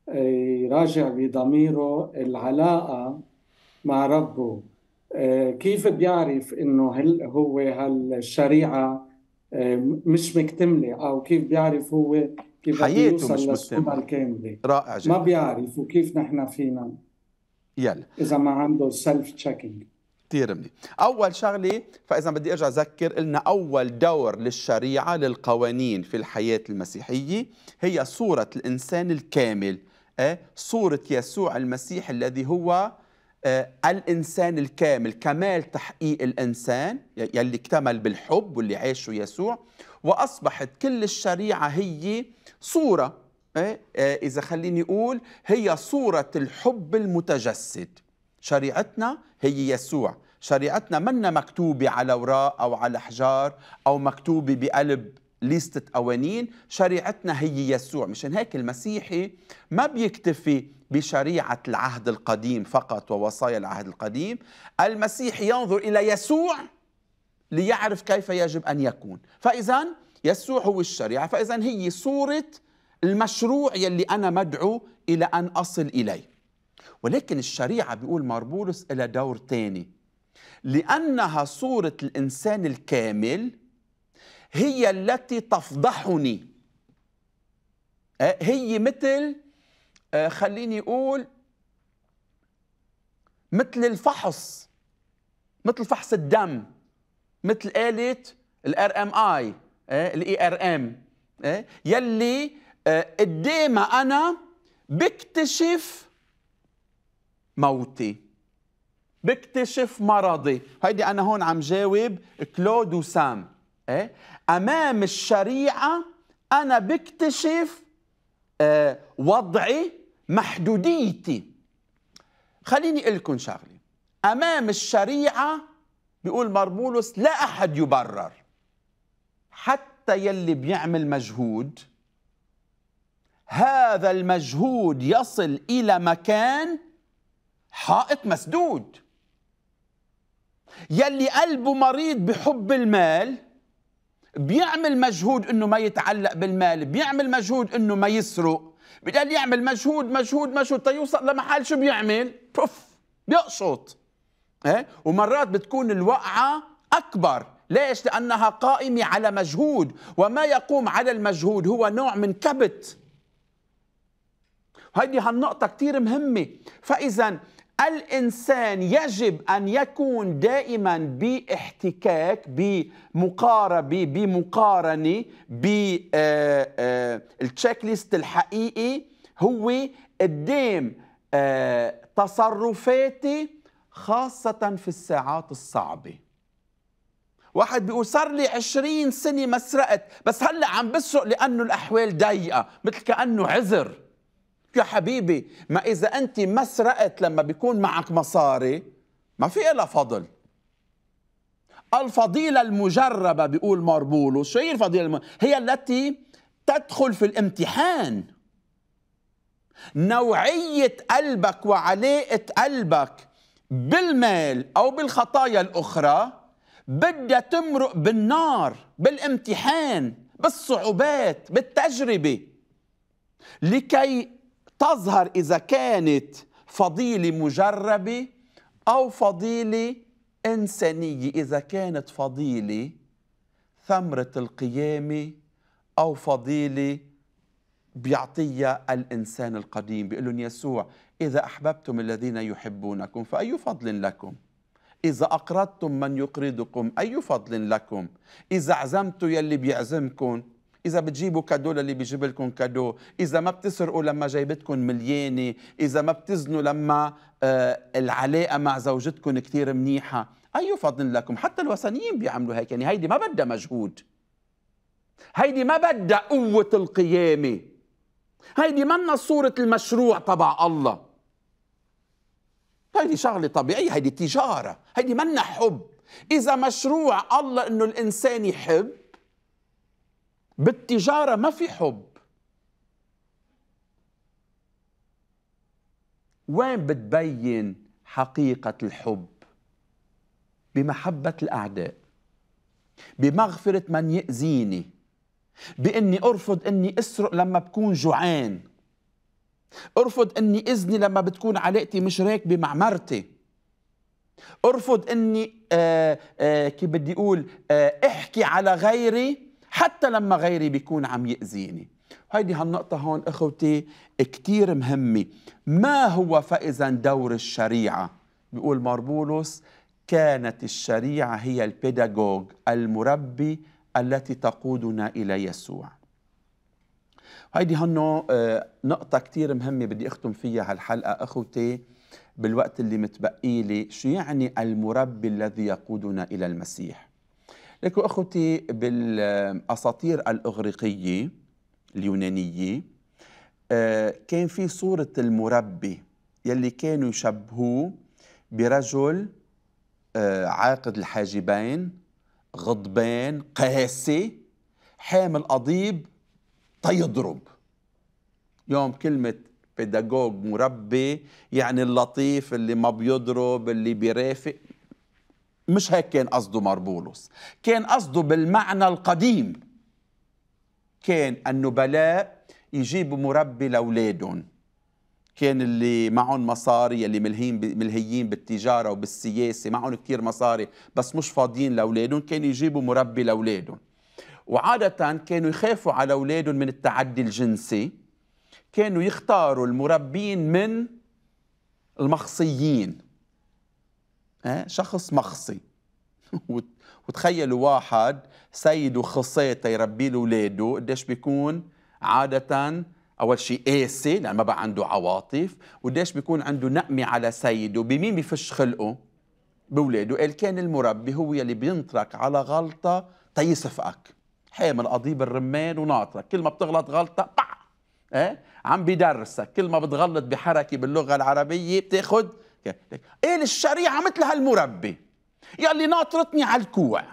آه، يراجع بضميره العلاقه مع ربه آه، كيف بيعرف انه هل هو هالشريعه آه، مش مكتمله او كيف بيعرف هو كيف حياته مش مكتمله الكامله رائع جدا ما بيعرف وكيف نحن فينا يلا اذا ما عنده سيلف تشيكينج كثير منيح اول شغله فاذا بدي ارجع اذكر قلنا اول دور للشريعه للقوانين في الحياه المسيحيه هي صوره الانسان الكامل إيه؟ صوره يسوع المسيح الذي هو آه، الإنسان الكامل كمال تحقيق الإنسان يلي اكتمل بالحب واللي عاشه يسوع وأصبحت كل الشريعة هي صورة آه، آه، إذا خليني أقول هي صورة الحب المتجسد شريعتنا هي يسوع شريعتنا منا مكتوبة على وراء أو على حجار أو مكتوبة بقلب ليستة قوانين شريعتنا هي يسوع مشان هيك المسيحي ما بيكتفي بشريعة العهد القديم فقط ووصايا العهد القديم المسيح ينظر إلى يسوع ليعرف كيف يجب أن يكون فإذا يسوع هو الشريعة فإذا هي صورة المشروع يلي أنا مدعو إلى أن أصل إليه ولكن الشريعة بيقول ماربولس إلى دور تاني لأنها صورة الإنسان الكامل هي التي تفضحني أه، هي مثل آه، خليني أقول مثل الفحص مثل فحص الدم مثل آلة الار ام اي آه، الاي ار ام آه، يلي قديما انا بكتشف موتي بكتشف مرضي هيدي انا هون عم جاوب كلود وسام امام الشريعه انا بكتشف آه، وضعي محدوديتي خليني اقول لكم شغله امام الشريعه بيقول مرمولوس لا احد يبرر حتى يلي بيعمل مجهود هذا المجهود يصل الى مكان حائط مسدود يلي قلبه مريض بحب المال بيعمل مجهود انه ما يتعلق بالمال بيعمل مجهود انه ما يسرق بدل يعمل مجهود مجهود مجهود تيوصل طيب لمحل شو بيعمل بوف بيقشط ايه ومرات بتكون الوقعه اكبر ليش لانها قائمه على مجهود وما يقوم على المجهود هو نوع من كبت هيدي هالنقطه كثير مهمه فاذا الانسان يجب ان يكون دائما باحتكاك بمقاربه بمقارنه بالتشيك آه، آه، ليست الحقيقي هو قدام آه، تصرفاتي خاصة في الساعات الصعبة واحد بيقول صار لي عشرين سنة ما سرقت بس هلأ عم بسرق لأنه الأحوال ضيقة مثل كأنه عذر يا حبيبي ما إذا أنت ما سرقت لما بيكون معك مصاري ما في إلا فضل الفضيلة المجربة بيقول ماربولو شو هي الفضيلة المجربة؟ هي التي تدخل في الامتحان نوعية قلبك وعلاقة قلبك بالمال أو بالخطايا الأخرى بدها تمرق بالنار بالامتحان بالصعوبات بالتجربة لكي تظهر إذا كانت فضيلة مجربة أو فضيلة إنسانية إذا كانت فضيلة ثمرة القيامة أو فضيلة بيعطيها الإنسان القديم بيقول لهم يسوع إذا أحببتم الذين يحبونكم فأي فضل لكم إذا أقرضتم من يقرضكم أي فضل لكم إذا عزمتوا يلي بيعزمكم اذا بتجيبوا كادو للي بيجيب لكم كادو اذا ما بتسرقوا لما جايبتكم مليانه اذا ما بتزنوا لما آه، العلاقه مع زوجتكم كثير منيحه اي أيوة فضل لكم حتى الوثنيين بيعملوا هيك يعني هيدي ما بدها مجهود هيدي ما بدها قوه القيامه هيدي منا صوره المشروع تبع الله هيدي شغله طبيعيه هيدي تجاره هيدي منا حب اذا مشروع الله انه الانسان يحب بالتجارة ما في حب وين بتبين حقيقة الحب بمحبة الأعداء بمغفرة من يأذيني بإني أرفض إني أسرق لما بكون جوعان أرفض إني إذني لما بتكون علاقتي مش راكبة مع مرتي أرفض إني آآ آه، آآ آه، كيف بدي أقول آه، أحكي على غيري حتى لما غيري بيكون عم يأذيني هيدي هالنقطة هون أخوتي كتير مهمة ما هو فإذا دور الشريعة بيقول ماربولوس كانت الشريعة هي البيداغوج المربي التي تقودنا إلى يسوع هيدي هون آه، نقطة كتير مهمة بدي أختم فيها هالحلقة أخوتي بالوقت اللي متبقي لي شو يعني المربي الذي يقودنا إلى المسيح لكن أخوتي بالأساطير الإغريقية اليونانية آه، كان في صورة المربي يلي كانوا يشبهوه برجل آه، عاقد الحاجبين غضبان قاسي حامل قضيب تيضرب يوم كلمة بيداغوج مربي يعني اللطيف اللي ما بيضرب اللي بيرافق مش هيك كان قصده مربولوس كان قصده بالمعنى القديم كان النبلاء يجيبوا مربي لأولادهم كان اللي معهم مصاري اللي ملهين ملهيين بالتجاره وبالسياسه معهم كثير مصاري بس مش فاضيين لاولادهم كانوا يجيبوا مربي لاولادهم وعاده كانوا يخافوا على اولادهم من التعدي الجنسي كانوا يختاروا المربين من المخصيين شخص مخصي وتخيلوا واحد سيد وخصيته يربي له اولاده قديش بيكون عاده اول شيء قاسي لان ما بقى عنده عواطف وقديش بيكون عنده نقمه على سيده بمين بفش خلقه بولاده قال إيه، كان المربي هو يلي بينطرك على غلطه تيصفقك حامل قضيب الرمان وناطرك كل ما بتغلط غلطه بع إيه؟ عم بدرسك كل ما بتغلط بحركه باللغه العربيه بتاخذ قال إيه الشريعة مثل هالمربي يلي ناطرتني على الكوع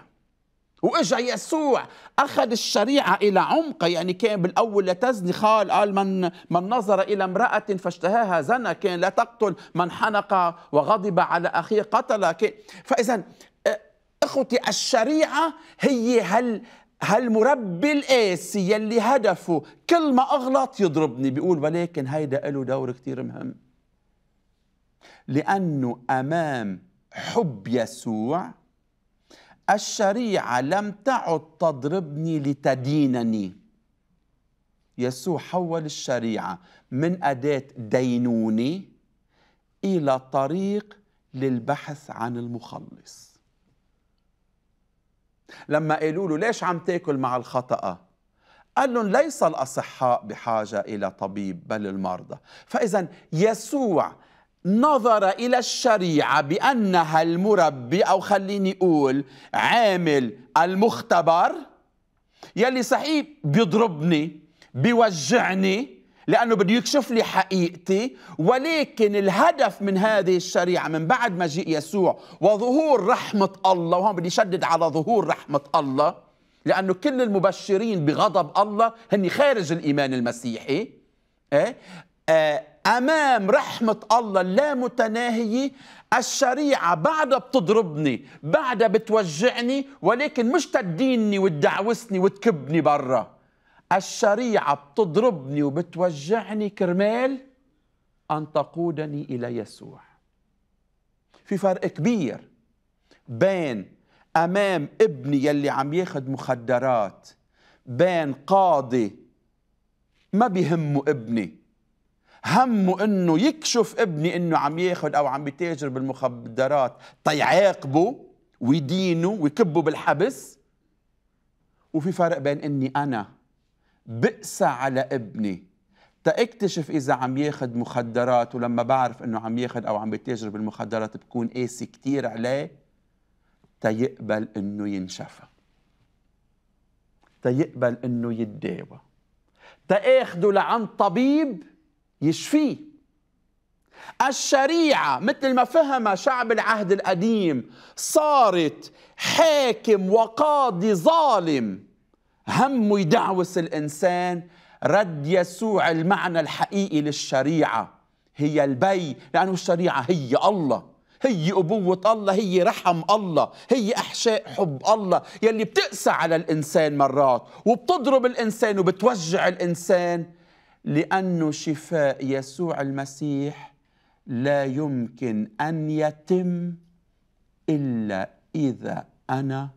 واجا يسوع اخذ الشريعه الى عمقها يعني كان بالاول لا تزني قال قال من من نظر الى امراه فاشتهاها زنا كان لا تقتل من حنق وغضب على اخيه قتل فاذا آه، اخوتي الشريعه هي هل هالمربي القاسي يلي هدفه كل ما اغلط يضربني بيقول ولكن هيدا له دور كثير مهم لأنه أمام حب يسوع الشريعة لم تعد تضربني لتدينني يسوع حول الشريعة من أداة دينونة إلى طريق للبحث عن المخلص لما قالوا له ليش عم تاكل مع الخطأ قال لهم ليس الأصحاء بحاجة إلى طبيب بل المرضى فإذا يسوع نظر إلى الشريعة بأنها المربي أو خليني أقول عامل المختبر يلي صحيح بيضربني بيوجعني لأنه بده يكشف لي حقيقتي ولكن الهدف من هذه الشريعة من بعد مجيء يسوع وظهور رحمة الله وهون بدي شدد على ظهور رحمة الله لأنه كل المبشرين بغضب الله هن خارج الإيمان المسيحي إيه؟ آه امام رحمه الله اللامتناهيه الشريعه بعدها بتضربني بعدها بتوجعني ولكن مش تديني وتدعوسني وتكبني برا الشريعه بتضربني وبتوجعني كرمال ان تقودني الى يسوع في فرق كبير بين امام ابني يلي عم ياخد مخدرات بين قاضي ما بيهمه ابني همه انه يكشف ابني انه عم ياخذ او عم بيتاجر بالمخدرات تيعاقبه ويدينه ويكبه بالحبس وفي فرق بين اني انا بقسى على ابني تاكتشف اذا عم ياخذ مخدرات ولما بعرف انه عم ياخذ او عم بيتاجر بالمخدرات بكون قاسي كثير عليه تيقبل انه ينشفى تيقبل انه يتداوى تاخده لعند طبيب يشفيه الشريعة مثل ما فهمها شعب العهد القديم صارت حاكم وقاضي ظالم همه يدعوس الإنسان رد يسوع المعنى الحقيقي للشريعة هي البي لأنه الشريعة هي الله هي أبوة الله هي رحم الله هي إحشاء حب الله يلي بتقسى على الإنسان مرات وبتضرب الإنسان وبتوجع الإنسان لأن شفاء يسوع المسيح لا يمكن أن يتم إلا إذا أنا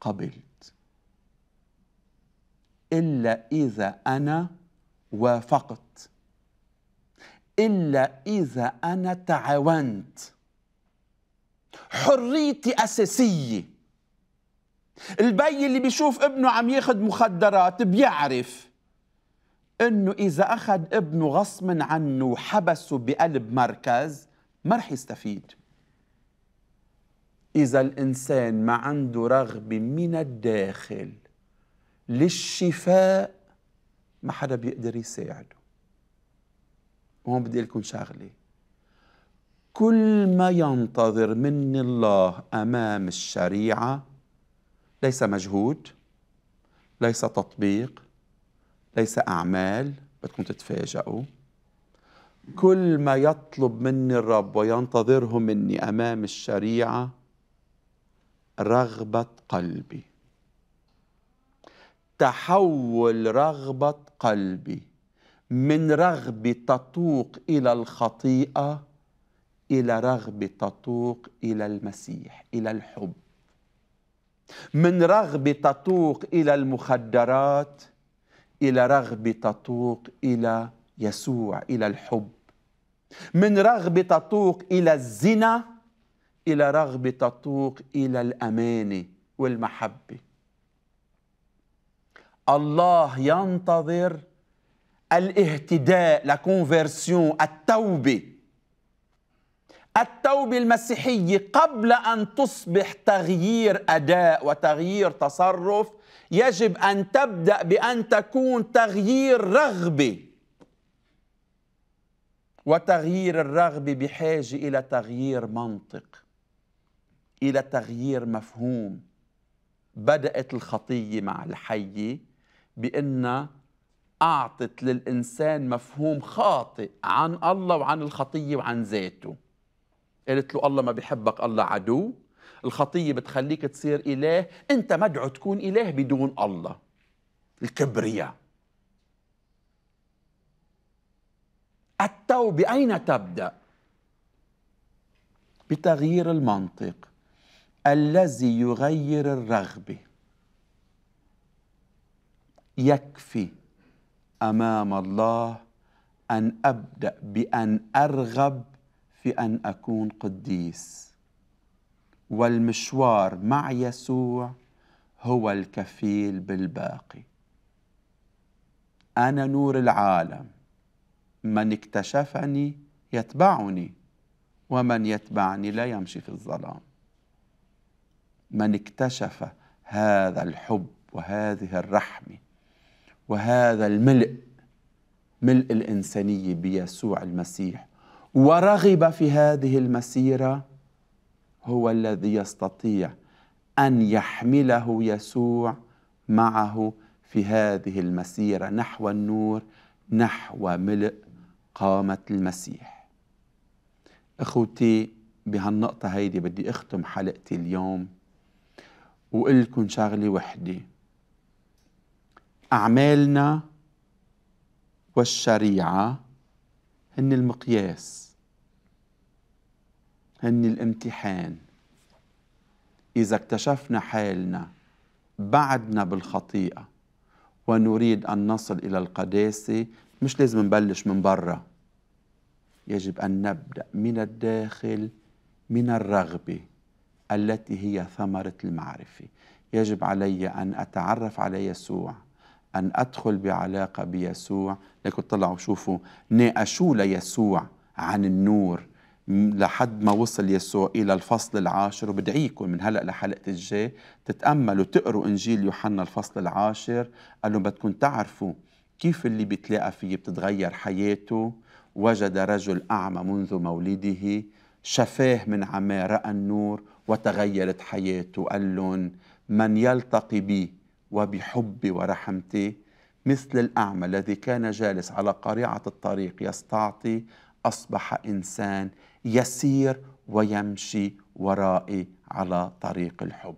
قبلت إلا إذا أنا وافقت إلا إذا أنا تعاونت حريتي أساسية البي اللي بيشوف ابنه عم ياخد مخدرات بيعرف انه اذا اخذ ابنه غصما عنه وحبسه بقلب مركز ما رح يستفيد اذا الانسان ما عنده رغبه من الداخل للشفاء ما حدا بيقدر يساعده وهون بدي لكم شغله كل ما ينتظر من الله امام الشريعه ليس مجهود ليس تطبيق ليس أعمال بدكم تتفاجئوا كل ما يطلب مني الرب وينتظره مني أمام الشريعة رغبة قلبي تحول رغبة قلبي من رغبة تتوق إلى الخطيئة إلى رغبة تتوق إلى المسيح إلى الحب من رغبة تتوق إلى المخدرات إلى رغبة تطوق إلى يسوع إلى الحب من رغبة تطوق إلى الزنا إلى رغبة تطوق إلى الأمانة والمحبة الله ينتظر الاهتداء لكونفرسيون التوبة التوبة المسيحية قبل أن تصبح تغيير أداء وتغيير تصرف يجب أن تبدأ بأن تكون تغيير رغبة وتغيير الرغبة بحاجة إلى تغيير منطق إلى تغيير مفهوم بدأت الخطية مع الحية بأن أعطت للإنسان مفهوم خاطئ عن الله وعن الخطية وعن ذاته قالت له الله ما بحبك الله عدو الخطية بتخليك تصير إله أنت مدعو تكون إله بدون الله الكبرياء التوبة أين تبدأ؟ بتغيير المنطق الذي يغير الرغبة يكفي أمام الله أن أبدأ بأن أرغب في أن أكون قديس والمشوار مع يسوع هو الكفيل بالباقي انا نور العالم من اكتشفني يتبعني ومن يتبعني لا يمشي في الظلام من اكتشف هذا الحب وهذه الرحمه وهذا الملء ملء الانسانيه بيسوع المسيح ورغب في هذه المسيره هو الذي يستطيع أن يحمله يسوع معه في هذه المسيرة نحو النور نحو ملء قامة المسيح أخوتي بهالنقطة هيدي بدي أختم حلقتي اليوم وقلكن شغلة وحدة أعمالنا والشريعة هن المقياس هن الامتحان إذا اكتشفنا حالنا بعدنا بالخطيئة ونريد أن نصل إلى القداسة مش لازم نبلش من برا يجب أن نبدأ من الداخل من الرغبة التي هي ثمرة المعرفة يجب علي أن أتعرف على يسوع أن أدخل بعلاقة بيسوع لكن تطلعوا شوفوا ناقشوا ليسوع عن النور لحد ما وصل يسوع إلى الفصل العاشر وبدعيكم من هلأ لحلقة الجاي تتأملوا تقروا إنجيل يوحنا الفصل العاشر قال لهم بدكم تعرفوا كيف اللي بيتلاقى فيه بتتغير حياته وجد رجل أعمى منذ مولده شفاه من عماه رأى النور وتغيرت حياته قال لهم من يلتقي بي وبحبي ورحمتي مثل الأعمى الذي كان جالس على قريعة الطريق يستعطي أصبح إنسان يسير ويمشي ورائي على طريق الحب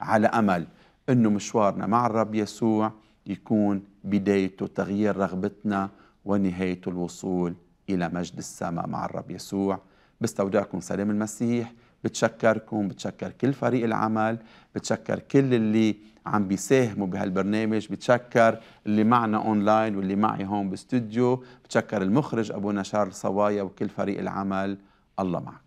على امل انه مشوارنا مع الرب يسوع يكون بدايته تغيير رغبتنا ونهايته الوصول الى مجد السماء مع الرب يسوع بستودعكم سلام المسيح بتشكركم بتشكر كل فريق العمل بتشكر كل اللي عم بيساهموا بهالبرنامج بتشكر اللي معنا اونلاين واللي معي هون باستوديو بتشكر المخرج ابونا شارل صوايا وكل فريق العمل الله معك